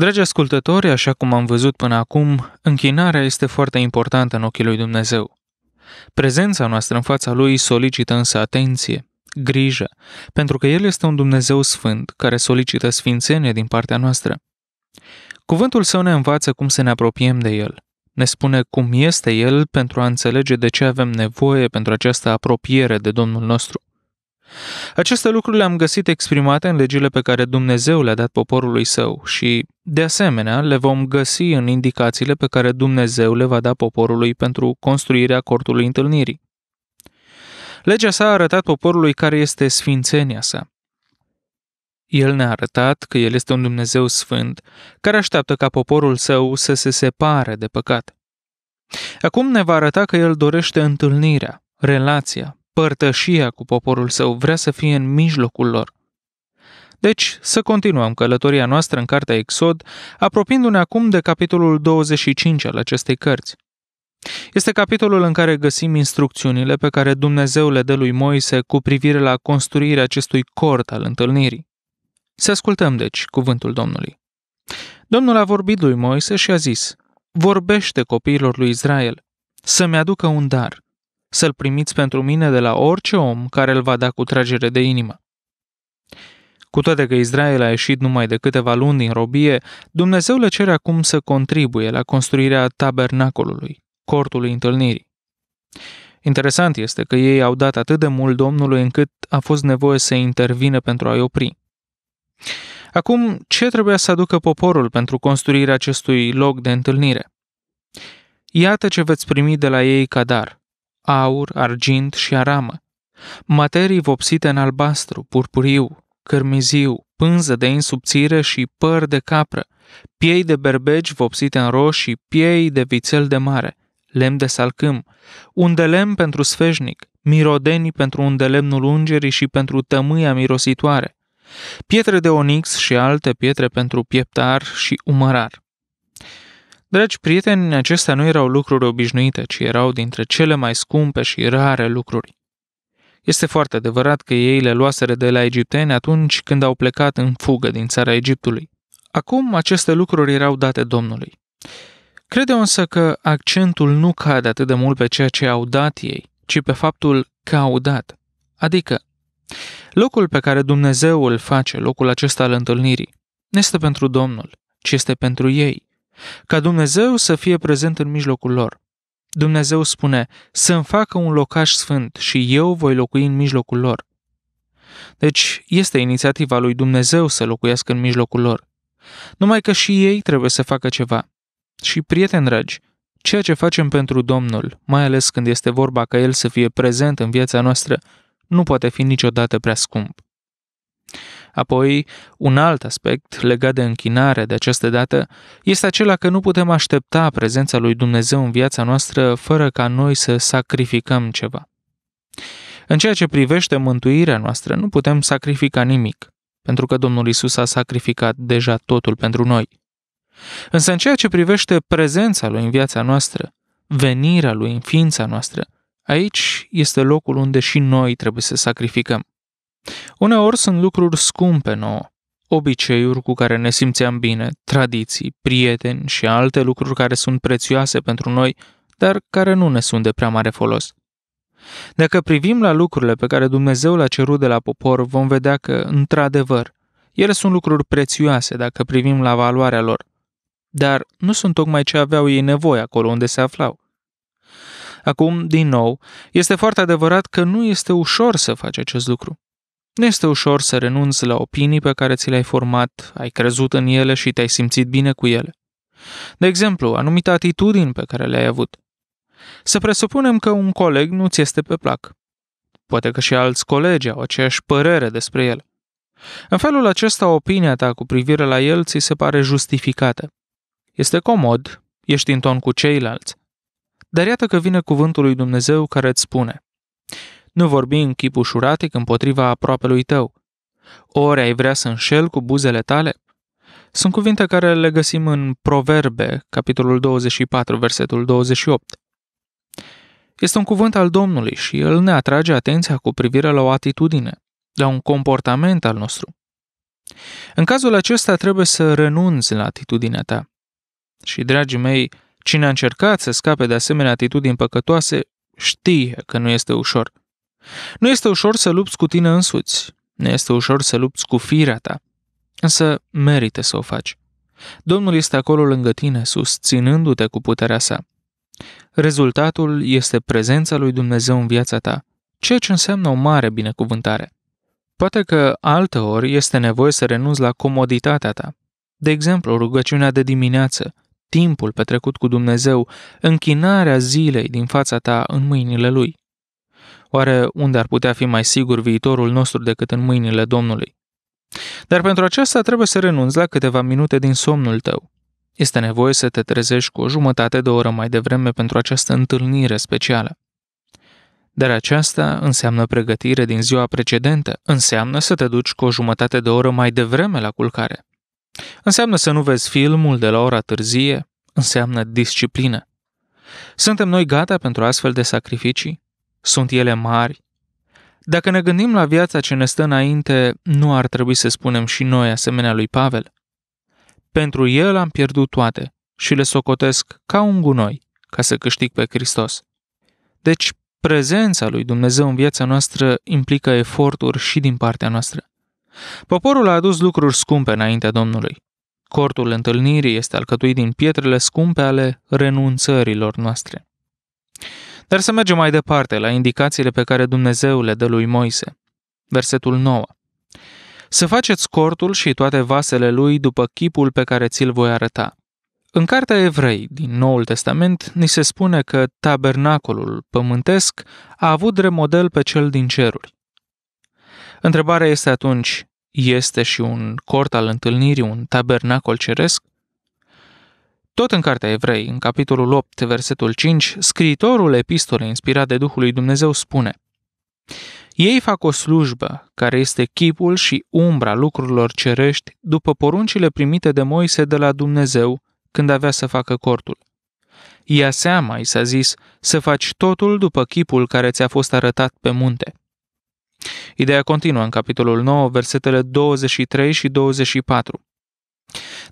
Dragi ascultători, așa cum am văzut până acum, închinarea este foarte importantă în ochii lui Dumnezeu. Prezența noastră în fața lui solicită însă atenție, grijă, pentru că el este un Dumnezeu sfânt care solicită sfințenie din partea noastră. Cuvântul său ne învață cum să ne apropiem de el, ne spune cum este el pentru a înțelege de ce avem nevoie pentru această apropiere de Domnul nostru. Aceste lucruri le-am găsit exprimate în legile pe care Dumnezeu le-a dat poporului său și, de asemenea, le vom găsi în indicațiile pe care Dumnezeu le va da poporului pentru construirea cortului întâlnirii. Legea sa a arătat poporului care este sfințenia sa. El ne-a arătat că El este un Dumnezeu sfânt care așteaptă ca poporul său să se separe de păcat. Acum ne va arăta că El dorește întâlnirea, relația, părtășia cu poporul său, vrea să fie în mijlocul lor. Deci, să continuăm călătoria noastră în cartea Exod, apropiindu-ne acum de capitolul 25 al acestei cărți. Este capitolul în care găsim instrucțiunile pe care Dumnezeu le dă lui Moise cu privire la construirea acestui cort al întâlnirii. Să ascultăm, deci, cuvântul Domnului. Domnul a vorbit lui Moise și a zis, Vorbește copiilor lui Israel să-mi aducă un dar – să-l primiți pentru mine de la orice om care îl va da cu tragere de inimă. Cu toate că Israel a ieșit numai de câteva luni din robie, Dumnezeu le cere acum să contribuie la construirea tabernacolului, cortului întâlnirii. Interesant este că ei au dat atât de mult Domnului încât a fost nevoie să intervină pentru a-i opri. Acum, ce trebuia să aducă poporul pentru construirea acestui loc de întâlnire? Iată ce veți primi de la ei ca dar aur, argint și aramă, materii vopsite în albastru, purpuriu, cărmiziu, pânză de insubțire și păr de capră, piei de berbeci vopsite în roșii, piei de vițel de mare, lemn de salcâm, lemn pentru sfeșnic, mirodenii pentru undelemnul ungerii și pentru tămâia mirositoare, pietre de onix și alte pietre pentru pieptar și umărar. Dragi prieteni, acestea nu erau lucruri obișnuite, ci erau dintre cele mai scumpe și rare lucruri. Este foarte adevărat că ei le luaseră de la egipteni atunci când au plecat în fugă din țara Egiptului. Acum aceste lucruri erau date Domnului. Crede însă că accentul nu cade atât de mult pe ceea ce au dat ei, ci pe faptul că au dat. Adică, locul pe care Dumnezeu îl face, locul acesta al întâlnirii, nu este pentru Domnul, ci este pentru ei ca Dumnezeu să fie prezent în mijlocul lor. Dumnezeu spune să-mi facă un locaș sfânt și eu voi locui în mijlocul lor. Deci este inițiativa lui Dumnezeu să locuiască în mijlocul lor. Numai că și ei trebuie să facă ceva. Și, prieteni dragi, ceea ce facem pentru Domnul, mai ales când este vorba ca El să fie prezent în viața noastră, nu poate fi niciodată prea scump. Apoi, un alt aspect legat de închinare de această dată este acela că nu putem aștepta prezența lui Dumnezeu în viața noastră fără ca noi să sacrificăm ceva. În ceea ce privește mântuirea noastră, nu putem sacrifica nimic, pentru că Domnul Isus a sacrificat deja totul pentru noi. Însă în ceea ce privește prezența Lui în viața noastră, venirea Lui în ființa noastră, aici este locul unde și noi trebuie să sacrificăm. Uneori sunt lucruri scumpe nouă, obiceiuri cu care ne simțeam bine, tradiții, prieteni și alte lucruri care sunt prețioase pentru noi, dar care nu ne sunt de prea mare folos. Dacă privim la lucrurile pe care Dumnezeu le-a cerut de la popor, vom vedea că, într-adevăr, ele sunt lucruri prețioase dacă privim la valoarea lor, dar nu sunt tocmai ce aveau ei nevoie acolo unde se aflau. Acum, din nou, este foarte adevărat că nu este ușor să faci acest lucru. Nu este ușor să renunți la opinii pe care ți le-ai format, ai crezut în ele și te-ai simțit bine cu ele. De exemplu, anumite atitudini pe care le-ai avut. Să presupunem că un coleg nu ți este pe plac. Poate că și alți colegi au aceeași părere despre el. În felul acesta, opinia ta cu privire la el ți se pare justificată. Este comod, ești în ton cu ceilalți. Dar iată că vine cuvântul lui Dumnezeu care îți spune – nu vorbi în chip ușuratic împotriva aproapelui tău. Ori ai vrea să înșel cu buzele tale? Sunt cuvinte care le găsim în Proverbe, capitolul 24, versetul 28. Este un cuvânt al Domnului și el ne atrage atenția cu privire la o atitudine, la un comportament al nostru. În cazul acesta trebuie să renunți la atitudinea ta. Și, dragii mei, cine a încercat să scape de asemenea atitudini păcătoase știe că nu este ușor. Nu este ușor să lupți cu tine însuți, nu este ușor să lupți cu firea ta, însă merită să o faci. Domnul este acolo lângă tine, susținându-te cu puterea sa. Rezultatul este prezența lui Dumnezeu în viața ta, ceea ce înseamnă o mare binecuvântare. Poate că altă ori este nevoie să renunți la comoditatea ta. De exemplu, rugăciunea de dimineață, timpul petrecut cu Dumnezeu, închinarea zilei din fața ta în mâinile Lui. Oare unde ar putea fi mai sigur viitorul nostru decât în mâinile Domnului? Dar pentru aceasta trebuie să renunți la câteva minute din somnul tău. Este nevoie să te trezești cu o jumătate de oră mai devreme pentru această întâlnire specială. Dar aceasta înseamnă pregătire din ziua precedentă, înseamnă să te duci cu o jumătate de oră mai devreme la culcare. Înseamnă să nu vezi filmul de la ora târzie, înseamnă disciplină. Suntem noi gata pentru astfel de sacrificii? Sunt ele mari? Dacă ne gândim la viața ce ne stă înainte, nu ar trebui să spunem și noi asemenea lui Pavel? Pentru el am pierdut toate și le socotesc ca un gunoi ca să câștig pe Hristos. Deci, prezența lui Dumnezeu în viața noastră implică eforturi și din partea noastră. Poporul a adus lucruri scumpe înaintea Domnului. Cortul întâlnirii este alcătuit din pietrele scumpe ale renunțărilor noastre. Dar să mergem mai departe la indicațiile pe care Dumnezeu le dă lui Moise. Versetul 9. Să faceți cortul și toate vasele lui după chipul pe care ți-l voi arăta. În Cartea Evrei din Noul Testament ni se spune că tabernacolul pământesc a avut remodel pe cel din ceruri. Întrebarea este atunci, este și un cort al întâlnirii, un tabernacol ceresc? Tot în Cartea Evrei, în capitolul 8, versetul 5, scriitorul epistolei inspirat de Duhul lui Dumnezeu spune Ei fac o slujbă care este chipul și umbra lucrurilor cerești după poruncile primite de Moise de la Dumnezeu când avea să facă cortul. Ia seama, i s-a zis, să faci totul după chipul care ți-a fost arătat pe munte. Ideea continuă în capitolul 9, versetele 23 și 24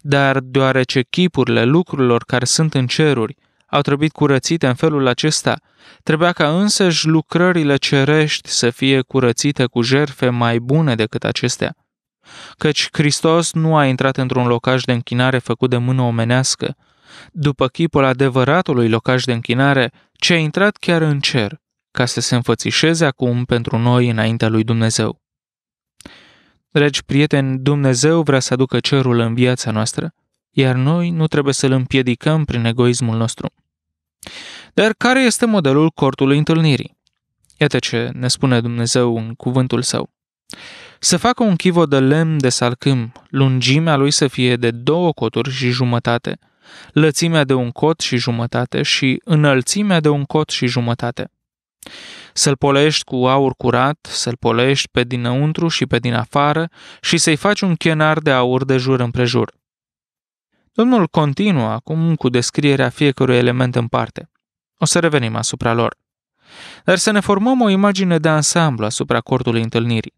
dar deoarece chipurile lucrurilor care sunt în ceruri au trebuit curățite în felul acesta, trebuia ca însăși lucrările cerești să fie curățite cu jerfe mai bune decât acestea. Căci Hristos nu a intrat într-un locaj de închinare făcut de mână omenească, după chipul adevăratului locaj de închinare, ce a intrat chiar în cer, ca să se înfățișeze acum pentru noi înaintea lui Dumnezeu. Dragi prieteni, Dumnezeu vrea să aducă cerul în viața noastră, iar noi nu trebuie să-l împiedicăm prin egoismul nostru. Dar care este modelul cortului întâlnirii? Iată ce ne spune Dumnezeu în cuvântul său. Să facă un chivo de lemn de salcâm, lungimea lui să fie de două coturi și jumătate, lățimea de un cot și jumătate și înălțimea de un cot și jumătate să-l polești cu aur curat, să-l polești pe dinăuntru și pe din afară și să-i faci un chenar de aur de jur împrejur. Domnul continuă acum cu descrierea fiecărui element în parte. O să revenim asupra lor. Dar să ne formăm o imagine de ansamblu asupra cortului întâlnirii.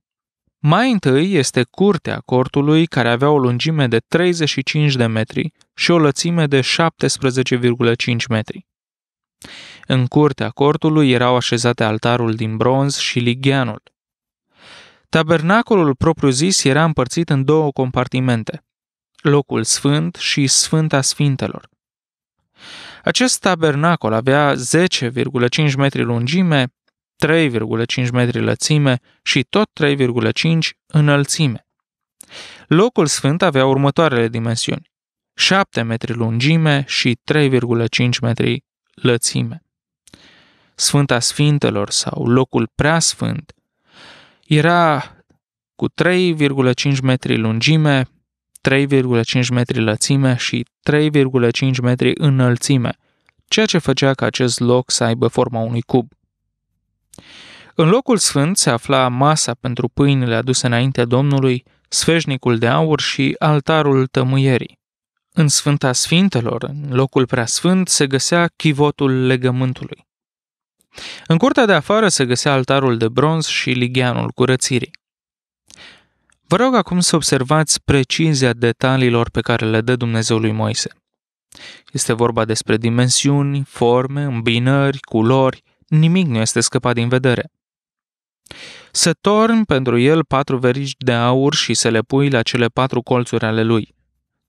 Mai întâi este curtea cortului, care avea o lungime de 35 de metri și o lățime de 17,5 metri. În curtea cortului erau așezate altarul din bronz și ligheanul. Tabernacolul propriu-zis era împărțit în două compartimente, locul sfânt și Sfânta Sfintelor. Acest tabernacol avea 10,5 metri lungime, 3,5 metri lățime și tot 3,5 înălțime. Locul sfânt avea următoarele dimensiuni, 7 metri lungime și 3,5 metri lățime. Sfânta Sfintelor sau locul preasfânt, era cu 3,5 metri lungime, 3,5 metri lățime și 3,5 metri înălțime, ceea ce făcea ca acest loc să aibă forma unui cub. În locul sfânt se afla masa pentru pâinile aduse înaintea Domnului, sfeșnicul de aur și altarul tămâierii. În Sfânta Sfintelor, în locul preasfânt, se găsea chivotul legământului. În curtea de afară se găsea altarul de bronz și ligheanul curățirii. Vă rog acum să observați precizia detaliilor pe care le dă Dumnezeu lui Moise. Este vorba despre dimensiuni, forme, îmbinări, culori, nimic nu este scăpat din vedere. Să torni pentru el patru verici de aur și să le pui la cele patru colțuri ale lui.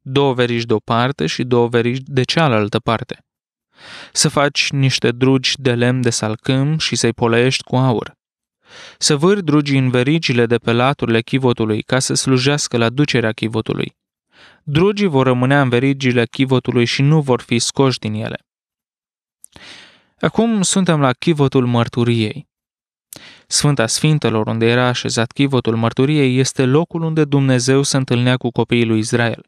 Două verici de o parte și două verici de cealaltă parte. Să faci niște drugi de lemn de salcâm și să-i poleiești cu aur. Să vâri drugii în verigile de pe laturile chivotului ca să slujească la ducerea chivotului. Drugii vor rămâne în verigile chivotului și nu vor fi scoși din ele. Acum suntem la chivotul mărturiei. Sfânta Sfintelor, unde era așezat chivotul mărturiei, este locul unde Dumnezeu se întâlnea cu copiii lui Israel.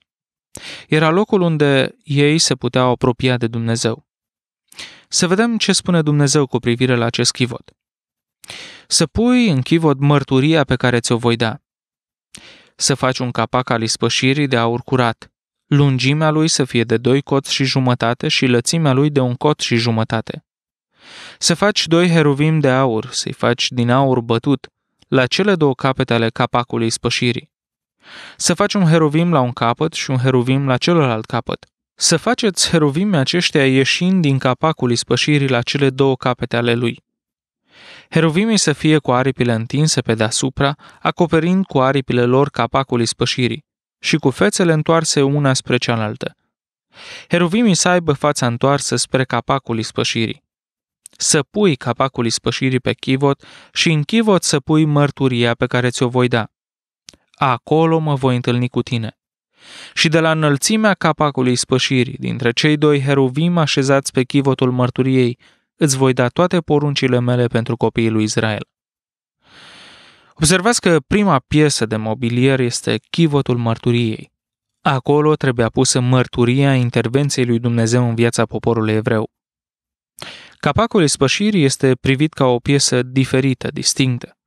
Era locul unde ei se puteau apropia de Dumnezeu. Să vedem ce spune Dumnezeu cu privire la acest chivot. Să pui în chivot mărturia pe care ți-o voi da. Să faci un capac al ispășirii de aur curat. Lungimea lui să fie de doi coți și jumătate și lățimea lui de un cot și jumătate. Să faci doi heruvim de aur, să-i faci din aur bătut, la cele două capete ale capacului ispășirii. Să faci un heruvim la un capăt și un heruvim la celălalt capăt să faceți heruvime aceștia ieșind din capacul ispășirii la cele două capete ale lui. Heruvimii să fie cu aripile întinse pe deasupra, acoperind cu aripile lor capacul ispășirii și cu fețele întoarse una spre cealaltă. Heruvimii să aibă fața întoarsă spre capacul ispășirii. Să pui capacul ispășirii pe chivot și în chivot să pui mărturia pe care ți-o voi da. Acolo mă voi întâlni cu tine. Și de la înălțimea capacului spășirii dintre cei doi heruvim așezați pe chivotul mărturiei, îți voi da toate poruncile mele pentru copiii lui Israel. Observați că prima piesă de mobilier este chivotul mărturiei. Acolo trebuia pusă mărturia intervenției lui Dumnezeu în viața poporului evreu. Capacul ispășirii este privit ca o piesă diferită, distinctă.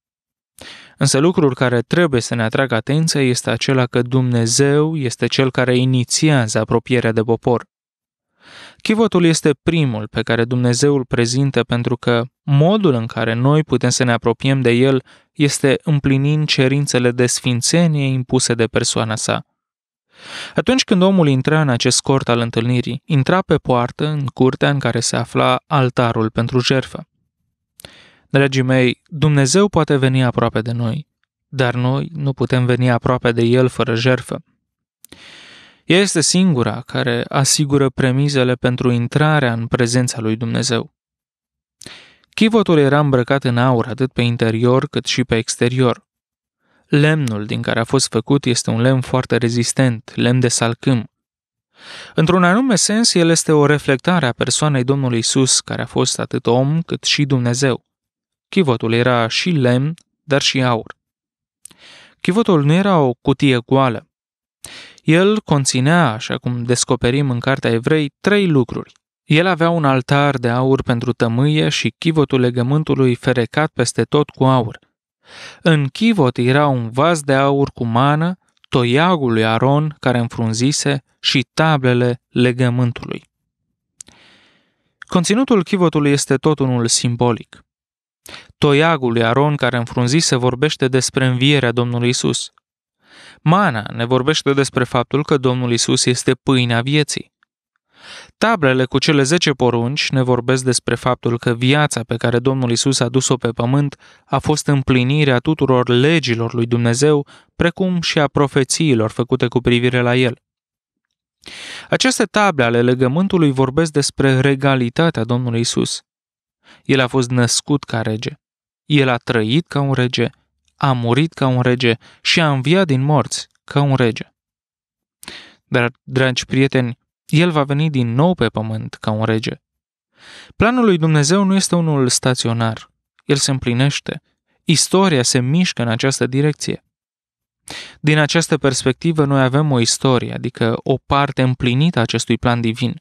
Însă lucrul care trebuie să ne atragă atenția este acela că Dumnezeu este cel care inițiază apropierea de popor. Chivotul este primul pe care Dumnezeu îl prezintă pentru că modul în care noi putem să ne apropiem de El este împlinind cerințele de sfințenie impuse de persoana sa. Atunci când omul intra în acest cort al întâlnirii, intra pe poartă în curtea în care se afla altarul pentru jerfă. Dragii mei, Dumnezeu poate veni aproape de noi, dar noi nu putem veni aproape de El fără jertfă. Ea este singura care asigură premizele pentru intrarea în prezența lui Dumnezeu. Chivotul era îmbrăcat în aur atât pe interior cât și pe exterior. Lemnul din care a fost făcut este un lemn foarte rezistent, lemn de salcâm. Într-un anume sens, el este o reflectare a persoanei Domnului Isus, care a fost atât om cât și Dumnezeu. Chivotul era și lemn, dar și aur. Chivotul nu era o cutie goală. El conținea, așa cum descoperim în Cartea Evrei, trei lucruri. El avea un altar de aur pentru tămâie și chivotul legământului ferecat peste tot cu aur. În chivot era un vas de aur cu mană, toiagul lui Aron care înfrunzise și tablele legământului. Conținutul chivotului este tot unul simbolic. Toiagul lui Aron care înfrunzise vorbește despre învierea Domnului Isus. Mana ne vorbește despre faptul că Domnul Isus este pâinea vieții. Tablele cu cele zece porunci ne vorbesc despre faptul că viața pe care Domnul Isus a dus-o pe pământ a fost împlinirea tuturor legilor lui Dumnezeu, precum și a profețiilor făcute cu privire la el. Aceste table ale legământului vorbesc despre regalitatea Domnului Isus. El a fost născut ca rege. El a trăit ca un rege, a murit ca un rege și a înviat din morți ca un rege. Dar, dragi prieteni, el va veni din nou pe pământ ca un rege. Planul lui Dumnezeu nu este unul staționar. El se împlinește. Istoria se mișcă în această direcție. Din această perspectivă, noi avem o istorie, adică o parte împlinită a acestui plan divin.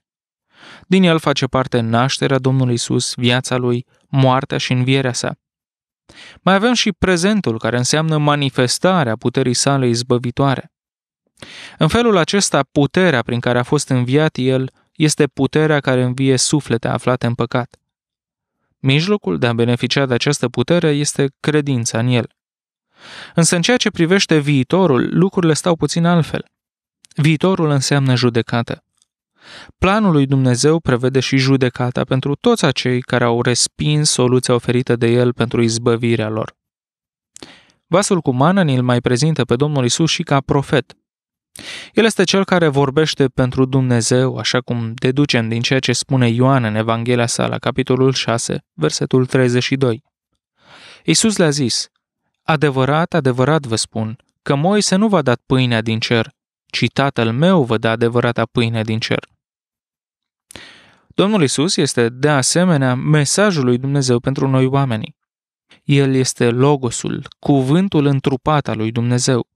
Din el face parte nașterea Domnului Isus, viața lui, moartea și învierea sa. Mai avem și prezentul, care înseamnă manifestarea puterii sale izbăvitoare. În felul acesta, puterea prin care a fost înviat el este puterea care învie suflete aflate în păcat. Mijlocul de a beneficia de această putere este credința în el. Însă în ceea ce privește viitorul, lucrurile stau puțin altfel. Viitorul înseamnă judecată. Planul lui Dumnezeu prevede și judecata pentru toți acei care au respins soluția oferită de el pentru izbăvirea lor. Vasul cu mană îl mai prezintă pe Domnul Isus și ca profet. El este cel care vorbește pentru Dumnezeu, așa cum deducem din ceea ce spune Ioan în Evanghelia sa la capitolul 6, versetul 32. Isus le-a zis, Adevărat, adevărat vă spun, că Moise nu v-a dat pâinea din cer, ci Tatăl meu vă dă adevărata pâine din cer. Domnul Isus este, de asemenea, mesajul lui Dumnezeu pentru noi oamenii. El este Logosul, cuvântul întrupat al lui Dumnezeu.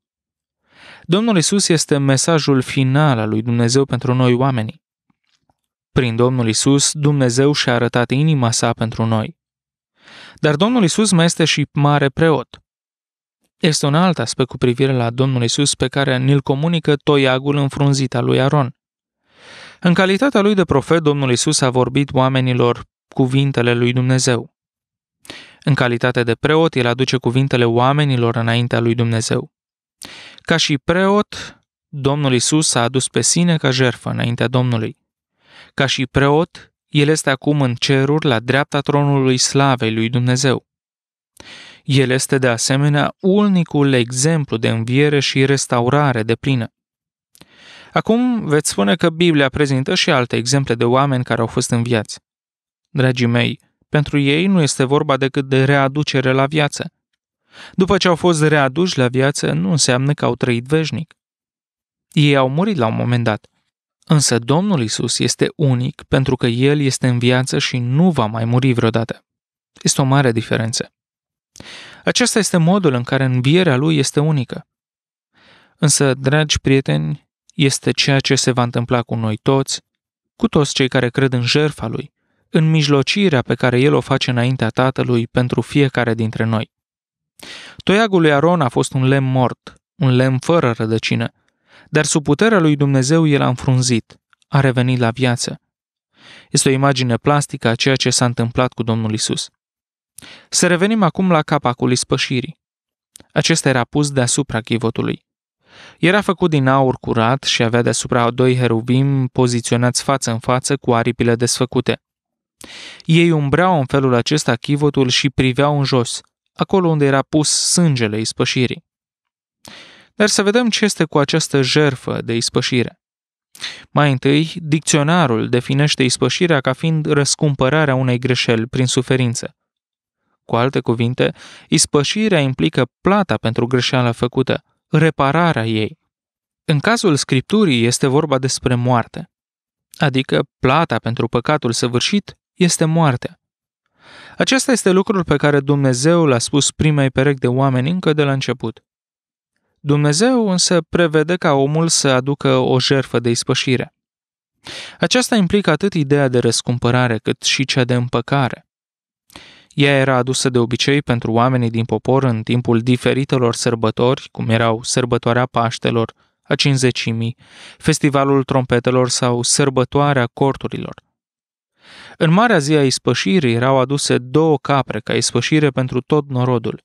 Domnul Isus este mesajul final al lui Dumnezeu pentru noi oamenii. Prin Domnul Isus, Dumnezeu și-a arătat inima sa pentru noi. Dar Domnul Isus mai este și mare preot. Este un alt aspect cu privire la Domnul Isus pe care ne-l comunică toiagul înfrunzit al lui Aron. În calitatea lui de profet, Domnul Isus a vorbit oamenilor cuvintele lui Dumnezeu. În calitate de preot, el aduce cuvintele oamenilor înaintea lui Dumnezeu. Ca și preot, Domnul Isus s-a adus pe sine ca jertfă înaintea Domnului. Ca și preot, el este acum în ceruri la dreapta tronului slavei lui Dumnezeu. El este de asemenea unicul exemplu de înviere și restaurare de plină. Acum veți spune că Biblia prezintă și alte exemple de oameni care au fost înviați. Dragii mei, pentru ei nu este vorba decât de readucere la viață. După ce au fost readuși la viață, nu înseamnă că au trăit veșnic. Ei au murit la un moment dat. Însă Domnul Isus este unic pentru că El este în viață și nu va mai muri vreodată. Este o mare diferență. Acesta este modul în care învierea Lui este unică. Însă, dragi prieteni, este ceea ce se va întâmpla cu noi toți, cu toți cei care cred în jertfa lui, în mijlocirea pe care el o face înaintea Tatălui pentru fiecare dintre noi. Toiagul lui Aron a fost un lem mort, un lem fără rădăcină, dar sub puterea lui Dumnezeu el a înfrunzit, a revenit la viață. Este o imagine plastică a ceea ce s-a întâmplat cu Domnul Isus. Să revenim acum la capacul ispășirii. Acesta era pus deasupra chivotului. Era făcut din aur curat și avea deasupra doi heruvim poziționați față în față cu aripile desfăcute. Ei umbreau în felul acesta chivotul și priveau în jos, acolo unde era pus sângele ispășirii. Dar să vedem ce este cu această jerfă de ispășire. Mai întâi, dicționarul definește ispășirea ca fiind răscumpărarea unei greșeli prin suferință. Cu alte cuvinte, ispășirea implică plata pentru greșeala făcută, repararea ei. În cazul Scripturii este vorba despre moarte, adică plata pentru păcatul săvârșit este moartea. Acesta este lucrul pe care Dumnezeu l-a spus primei perechi de oameni încă de la început. Dumnezeu însă prevede ca omul să aducă o jerfă de ispășire. Aceasta implică atât ideea de răscumpărare cât și cea de împăcare. Ea era adusă de obicei pentru oamenii din popor în timpul diferitelor sărbători, cum erau sărbătoarea Paștelor, a cinzecimii, festivalul trompetelor sau sărbătoarea corturilor. În marea zi a ispășirii erau aduse două capre ca ispășire pentru tot norodul.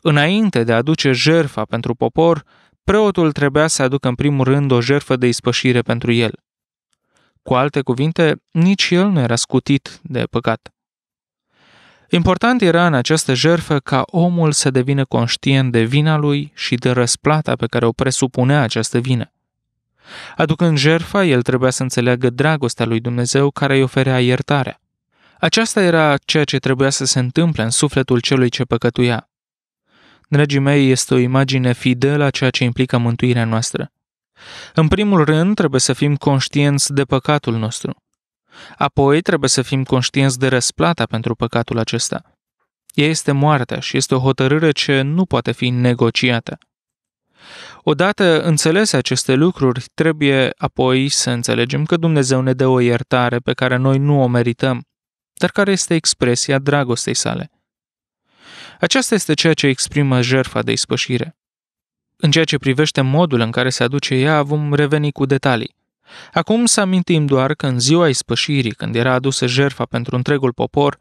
Înainte de a aduce jerfa pentru popor, preotul trebuia să aducă în primul rând o jerfă de ispășire pentru el. Cu alte cuvinte, nici el nu era scutit de păcat. Important era în această jertfă ca omul să devină conștient de vina lui și de răsplata pe care o presupunea această vină. Aducând jertfa, el trebuia să înțeleagă dragostea lui Dumnezeu care îi oferea iertarea. Aceasta era ceea ce trebuia să se întâmple în sufletul celui ce păcătuia. Dragii mei, este o imagine fidelă a ceea ce implică mântuirea noastră. În primul rând, trebuie să fim conștienți de păcatul nostru. Apoi trebuie să fim conștienți de răsplata pentru păcatul acesta. Ea este moartea și este o hotărâre ce nu poate fi negociată. Odată înțelese aceste lucruri, trebuie apoi să înțelegem că Dumnezeu ne dă o iertare pe care noi nu o merităm, dar care este expresia dragostei sale. Aceasta este ceea ce exprimă jertfa de ispășire. În ceea ce privește modul în care se aduce ea, vom reveni cu detalii. Acum să amintim doar că în ziua ispășirii, când era adusă jerfa pentru întregul popor,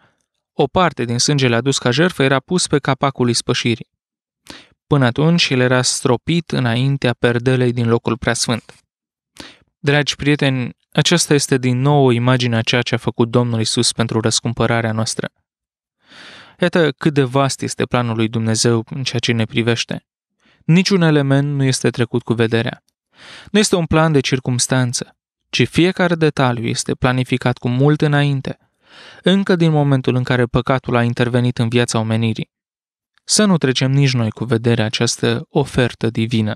o parte din sângele adus ca jerfă era pus pe capacul ispășirii. Până atunci, el era stropit înaintea perdelei din locul preasfânt. Dragi prieteni, aceasta este din nou imaginea ceea ce a făcut Domnul Isus pentru răscumpărarea noastră. Iată cât de vast este planul lui Dumnezeu în ceea ce ne privește. Niciun element nu este trecut cu vederea. Nu este un plan de circumstanță, ci fiecare detaliu este planificat cu mult înainte, încă din momentul în care păcatul a intervenit în viața omenirii. Să nu trecem nici noi cu vedere această ofertă divină.